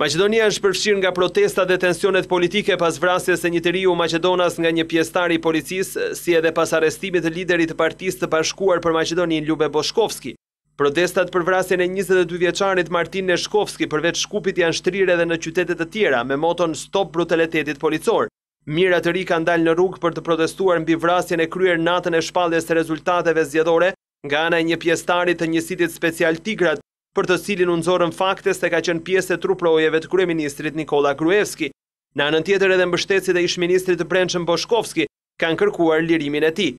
Macedonia është përfshirë nga protesta dhe tensionet politike pas vrasjes e një të riu Macedonas nga një pjestari policis, si edhe pas arestimit të liderit partis të pashkuar për Macedonin Ljube Boshkovski. Protestat për vrasjen e 22 vjeqarit Martin Neshkovski përveç shkupit janë shtrire dhe në qytetet të tjera, me moton stop brutalitetit policor. Mira të ri kanë dalë në rrugë për të protestuar mbi vrasjen e kryer natën e shpaljes të rezultateve zjedore nga anaj e një pjestari të njësitit special tigrat për të cilin unëzorën faktes të ka qenë pjesë e truprojeve të krujë ministrit Nikola Kruevski. Në anën tjetër edhe mbështetësit e ishë ministrit të brendshën Boshkovski kanë kërkuar lirimin e ti.